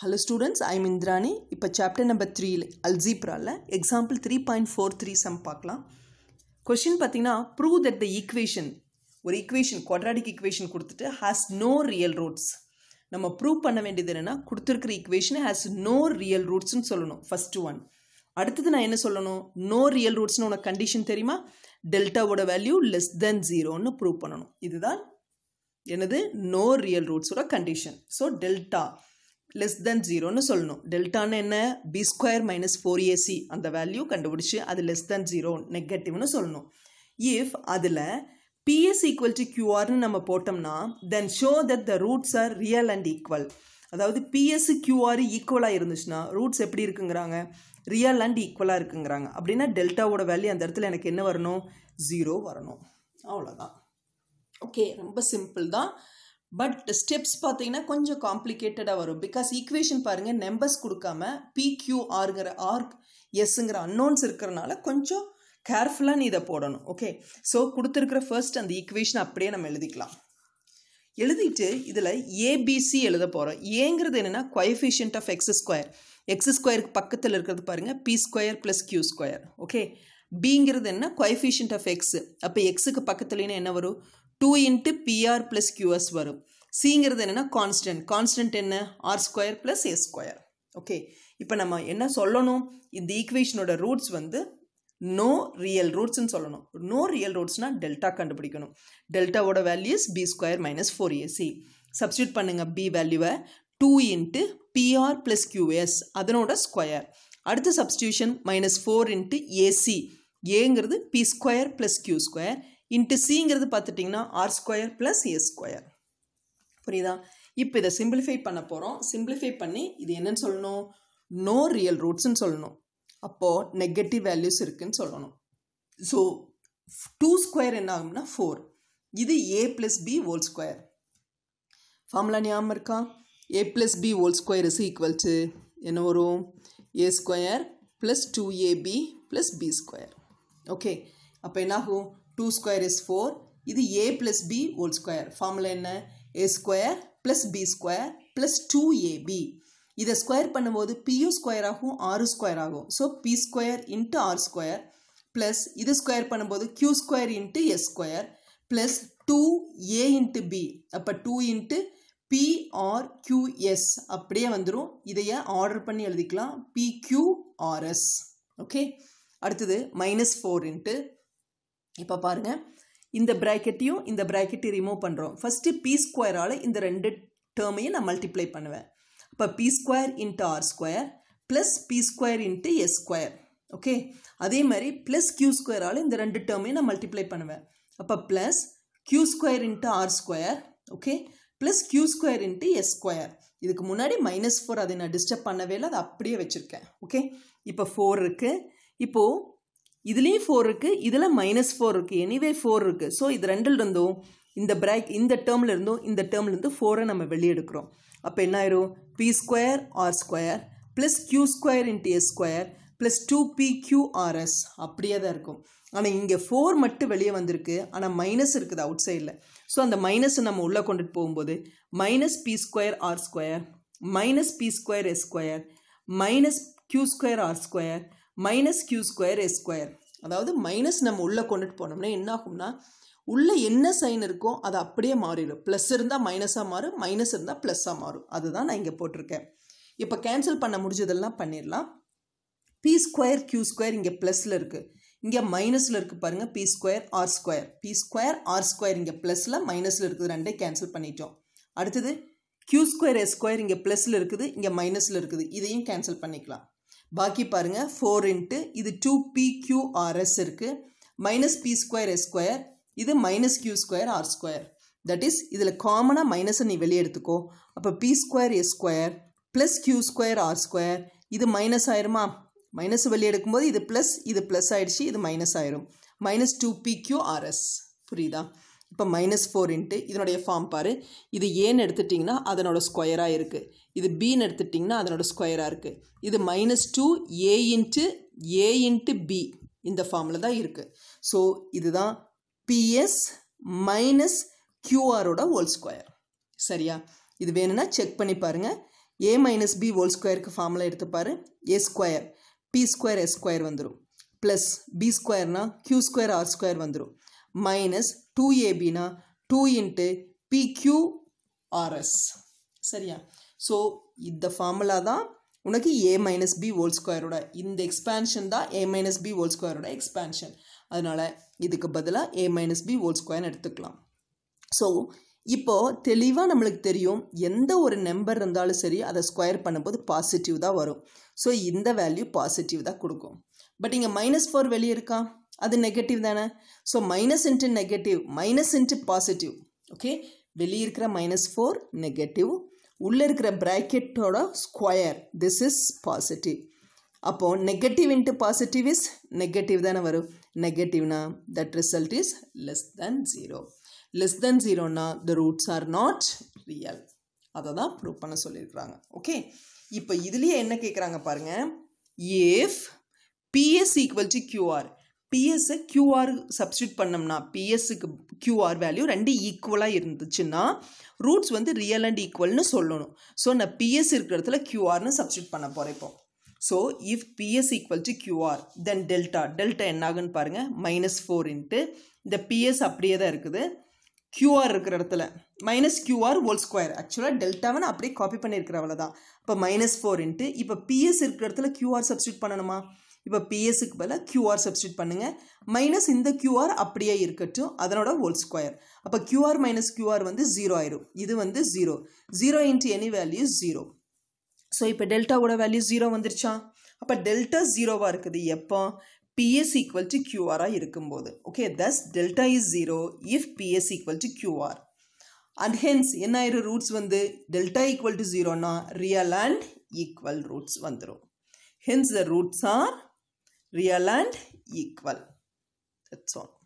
hello students ஐ இந்திராணி இப்போ chapter number த்ரீல அல்ஜீப்ராவில் example three point four three sum பார்க்கலாம் கொஷின் பார்த்தீங்கன்னா ப்ரூவ் தட் த ஈக்குவேஷன் ஒரு ஈக்குவேஷன் குவாட்ராடிக் ஈக்குவேஷன் கொடுத்துட்டு ஹாஸ் நோ ரியல் ரூட்ஸ் நம்ம ப்ரூவ் பண்ண வேண்டியது என்னென்னா கொடுத்துருக்குற ஈக்குவேஷன் ஹாஸ் நோ ரியல் ரூட்ஸ்னு சொல்லணும் ஃபஸ்ட்டு ஒன் அடுத்தது நான் என்ன சொல்லணும் நோ ரியல் ரூட்ஸ்னு உனக்கு கண்டிஷன் தெரியுமா டெல்டாவோட வேல்யூ லெஸ் தென் ஜீரோன்னு ப்ரூவ் பண்ணணும் இதுதான் எனது நோ ரியல் ரூட்ஸோட condition so delta less than ஜீரோன்னு சொல்லணும் டெல்டான்னு என்ன B square minus four AC அந்த வேல்யூ கண்டுபிடிச்சி அது லெஸ் தென் ஜீரோ நெகட்டிவ்னு சொல்லணும் இஃப் அதில் பிஎஸ் ஈக்குவல் டு கியூஆர்னு நம்ம போட்டோம்னா then show that the roots are real and equal அதாவது பிஎஸ் கியூஆர் ஈக்குவலாக இருந்துச்சுன்னா ரூட்ஸ் எப்படி இருக்குங்கிறாங்க ரியல் அண்ட் ஈக்குவலாக இருக்குங்கிறாங்க அப்படின்னா டெல்டாவோட வேல்யூ அந்த இடத்துல எனக்கு என்ன வரணும் ஜீரோ வரணும் அவ்வளோதான் ஓகே ரொம்ப சிம்பிள் தான் பட் ஸ்டெப்ஸ் பார்த்தீங்கன்னா கொஞ்சம் காம்ப்ளிகேட்டடாக வரும் பிகாஸ் ஈக்குவேஷன் பாருங்கள் நெம்பர்ஸ் கொடுக்காம பிக்யூஆருங்கிற ஆர்க் எஸ்ஸுங்கிற அன்னோன்ஸ் இருக்கிறனால கொஞ்சம் கேர்ஃபுல்லாக நீ இதை போடணும் ஓகே ஸோ கொடுத்துருக்கிற ஃபர்ஸ்ட் அந்த ஈக்குவேஷன் அப்படியே நம்ம எழுதிக்கலாம் எழுதிட்டு இதில் ஏபிசி எழுத போகிறோம் ஏங்கிறது என்னென்னா coefficient of X square X ஸ்கொயருக்கு பக்கத்தில் இருக்கிறது பாருங்கள் P square plus Q square okay பிங்கிறது என்ன கொயஃபிஷியன்ட் ஆஃப் எக்ஸ் அப்போ எக்ஸுக்கு பக்கத்துலேன்னு என்ன வரும் two into PR plus QS வரும் சிங்கிறது என்னென்னா கான்ஸ்டன்ட் கான்ஸ்டன்ட் என்ன R square plus A square okay இப்போ நம்ம என்ன சொல்லணும் இந்த ஈக்குவேஷனோட ரூட்ஸ் வந்து நோ ரியல் ரூட்ஸ்னு சொல்லணும் நோ ரியல் ரூட்ஸ்னால் டெல்டா கண்டுபிடிக்கணும் டெல்டாவோட values B square minus four AC substitute பண்ணுங்கள் பி வேல்யூவை two into PR plus QS அதனோட ஸ்கொயர் அடுத்த substitution minus four into AC ஏங்கிறது P square plus Q square into சிங்கிறது பார்த்துட்டிங்கன்னா R square plus S square புரியுதா இப்போ இதை சிம்பிளிஃபை பண்ண போகிறோம் சிம்பிளிஃபை பண்ணி இது என்னன்னு சொல்லணும் நோ ரியல் ரூட்ஸ்ன்னு சொல்லணும் அப்போது நெகட்டிவ் வேல்யூஸ் இருக்குதுன்னு சொல்லணும் ஸோ டூ ஸ்கொயர் என்ன ஆகும்னா ஃபோர் இது A plus B whole square formula ஞாபகம் இருக்கா A plus B whole square is equal to என்ன வரும் A square plus two AB plus B square okay அப்போ என்னாகும் டூ ஸ்கொயர் இஸ் ஃபோர் இது A plus B whole square formula என்ன A square plus B square plus two AB இதை square பண்ணும்போது பியூ ஸ்கொயர் ஆகும் ஆறு ஸ்கொயர் ஆகும் so P square into R square plus இது ஸ்கொயர் பண்ணும்போது Q square into S square plus two A into B அப்போ டூ இன்ட்டு பிஆர் கியூஎஸ் அப்படியே வந்துடும் இதைய ஆர்டர் பண்ணி எழுதிக்கலாம் பிக்யூஆர்எஸ் ஓகே அடுத்தது மைனஸ் ஃபோர் இன்ட்டு இப்போ பாருங்கள் இந்த ப்ராக்கெட்டையும் இந்த ப்ராக்கெட்டையும் ரிமூவ் பண்ணுறோம் ஃபஸ்ட்டு பி ஸ்கொயரால் இந்த ரெண்டு டேர்மையும் நான் மல்டிப்ளை பண்ணுவேன் இப்போ P square into R square plus B square into S square okay அதே மாதிரி ப்ளஸ் கியூ ஸ்கொயரால் இந்த ரெண்டு டேர்மையும் நான் மல்டிப்ளை பண்ணுவேன் அப்போ plus Q square into R square okay plus Q square into S square இதுக்கு முன்னாடி மைனஸ் ஃபோர் அதை நான் டிஸ்டர்ப் பண்ணவே இல்லை அதை அப்படியே வச்சுருக்கேன் ஓகே இப்போ ஃபோர் இருக்குது இப்போது இதுலேயும் ஃபோர் இருக்குது இதில் மைனஸ் ஃபோர் இருக்குது எனிவே ஃபோர் இருக்குது ஸோ இது ரெண்டில் இருந்தும் இந்த பிராக் இந்த டேர்மில் இருந்தும் இந்த டேர்ம்லேருந்து ஃபோரை நம்ம வெளியெடுக்கிறோம் அப்போ என்ன ஆயிரும் P square R square plus Q square into S square plus two P QRS அப்படியே தான் இருக்கும் ஆனால் இங்கே ஃபோர் மட்டும் வெளியே வந்திருக்கு ஆனால் மைனஸ் இருக்குது அவுட் சைடில் ஸோ அந்த மைனஸை நம்ம உள்ளே கொண்டுட்டு போகும்போது minus P square R square minus P square S square minus Q square R square minus Q square S square அதாவது மைனஸ் நம்ம உள்ளே கொண்டுட்டு போனோம்னா என்ன ஆகும்னா உள்ளே என்ன சைன் இருக்கோ அது அப்படியே மாறிடும் ப்ளஸ் இருந்தால் மைனஸாக மாறும் மைனஸ் இருந்தால் ப்ளஸ்ஸாக மாறும் அதுதான் நான் இங்கே போட்டிருக்கேன் இப்போ கேன்சல் பண்ண முடிஞ்சதெல்லாம் பண்ணிடலாம் பி ஸ்கொயர் கியூ ஸ்கொயர் இங்கே ப்ளஸில் இருக்குது இங்கே மைனஸில் இருக்குது பாருங்கள் P square R square B square R square இங்கே ப்ளஸில் மைனஸில் இருக்குது ரெண்டே கேன்சல் பண்ணிட்டோம் அடுத்தது கியூ ஸ்கொயர் எஸ் ஸ்கொயர் இங்கே ப்ளஸில் இருக்குது இங்கே மைனஸில் இருக்குது இதையும் கேன்சல் பண்ணிக்கலாம் பாக்கி பாருங்கள் ஃபோர் இன்ட்டு இது டூ பி கியூஆர்எஸ் இருக்குது minus P square S square இது minus Q square R square that is இதில் காமனாக மைனஸை நீ வெளியே எடுத்துக்கோ அப்போ P square S square plus Q square R square இது மைனஸ் ஆயிருமா மைனஸ் வெளியே எடுக்கும்போது இது ப்ளஸ் இது ப்ளஸ் ஆயிடுச்சு இது மைனஸ் ஆயிரும் minus two P Q RS புரியுதா இப்போ மைனஸ் ஃபோர் இன்ட்டு இதனுடைய ஃபார்ம் பாரு இது ஏன்னு எடுத்துட்டிங்கன்னா அதனோட ஸ்கொயராக இருக்குது இது பின்னு எடுத்துட்டிங்கன்னா அதனோட ஸ்கொயராக இருக்குது இது minus two A into A into B இந்த ஃபார்மில் தான் இருக்குது ஸோ இதுதான் பிஎஸ் மைனஸ் கியூஆரோட ஹோல் ஸ்கொயர் சரியா இது வேணும்னா செக் பண்ணி பாருங்கள் ஏ மைனஸ் பி ஹோல் ஸ்கொயருக்கு ஃபார்மில் எடுத்துப்பார் A square B square S square வந்துடும் ப்ளஸ் பி ஸ்கொயர்னால் கியூ ஸ்கொயர் ஆர் ஸ்கொயர் வந்துடும் மைனஸ் டூ ஏபினா டூ இன்ட்டு பிக்யூஆர்எஸ் சரியா ஸோ இந்த ஃபார்முலா தான் உனக்கு ஏ மைனஸ் பி ஹோல் ஸ்கொயரோட இந்த எக்ஸ்பேன்ஷன் தான் ஏ மைனஸ் பி ஹோல் ஸ்கொயரோட எக்ஸ்பேன்ஷன் அதனால் இதுக்கு பதிலாக ஏ மைனஸ் பி ஹோல் ஸ்கொயர்னு எடுத்துக்கலாம் ஸோ இப்போது தெளிவாக நம்மளுக்கு தெரியும் எந்த ஒரு நம்பர் இருந்தாலும் சரி அதை ஸ்கொயர் பண்ணும்போது பாசிட்டிவ் தான் வரும் ஸோ இந்த வேல்யூ பாசிட்டிவ் தான் கொடுக்கும் பட் இங்கே மைனஸ் ஃபோர் வெளியே இருக்கா அது நெகட்டிவ் தானே so minus into negative minus into positive okay வெளியே இருக்கிற மைனஸ் ஃபோர் நெகட்டிவ் உள்ளே இருக்கிற ப்ராக்கெட்டோட ஸ்கொயர் திஸ் இஸ் பாசிட்டிவ் அப்போது negative into positive is negative தானே வரும் நெகட்டிவ்னா that result is less than zero less than ஜீரோனா the roots are not real அதை தான் ப்ரூவ் பண்ண சொல்லியிருக்கிறாங்க ஓகே இப்போ இதுலேயே என்ன கேட்குறாங்க பாருங்கள் if PS equal to QR பிஎஸ்ஸை கியூஆர் சப்ஸ்டியூட் பண்ணோம்னா பிஎஸ்சுக்கு கியூஆர் வேல்யூ ரெண்டு ஈக்குவலாக இருந்துச்சுன்னா ரூட்ஸ் வந்து ரியல் அண்ட் ஈக்குவல்னு சொல்லணும் ஸோ நான் பிஎஸ் இருக்கிற இடத்துல கியூஆர்னு சப்ஸ்டியூட் பண்ண போகிறேன் இப்போ so if PS equal to QR then delta delta என்னாகுன்னு பாருங்கள் மைனஸ் ஃபோர் இன்ட்டு இந்த பிஎஸ் அப்படியே தான் இருக்குது கியூஆர் இருக்கிற இடத்துல மைனஸ் கியூஆர் ஹோல் ஸ்கொயர் ஆக்சுவலாக டெல்டாவை நான் அப்படியே காப்பி பண்ணியிருக்கிற தான் இப்போ மைனஸ் ஃபோர் இன்ட்டு இப்போ பிஎஸ் இருக்கிற இடத்துல கியூஆர் சப்ஸ்டியூட் பண்ணணுமா இப்போ பிஎஸ்க்கு பதிலாக கியூஆர் சப்ஸ்டியூட் பண்ணுங்கள் மைனஸ் இந்த கியூஆர் அப்படியே இருக்கட்டும் அதனோட ஹோல் ஸ்கொயர் அப்போ கியூஆர் மைனஸ் கியூஆர் வந்து ஜீரோ ஆயிரும் இது வந்து zero zero into any value zero so இப்போ டெல்டாவோட வேல்யூ ஜீரோ வந்துருச்சா அப்போ டெல்டா ஜீரோவாக இருக்குது எப்போ பிஎஸ் ஈக்குவல் டு கியூஆராக இருக்கும்போது okay thus delta is zero if PS equal to QR and hence என்ன ஆயிரும் ரூட்ஸ் வந்து டெல்டா ஈக்குவல் டு ஜீரோனா ரியல் அண்ட் ஈக்குவல் ரூட்ஸ் வந்துடும் hence the roots are real and equal that's all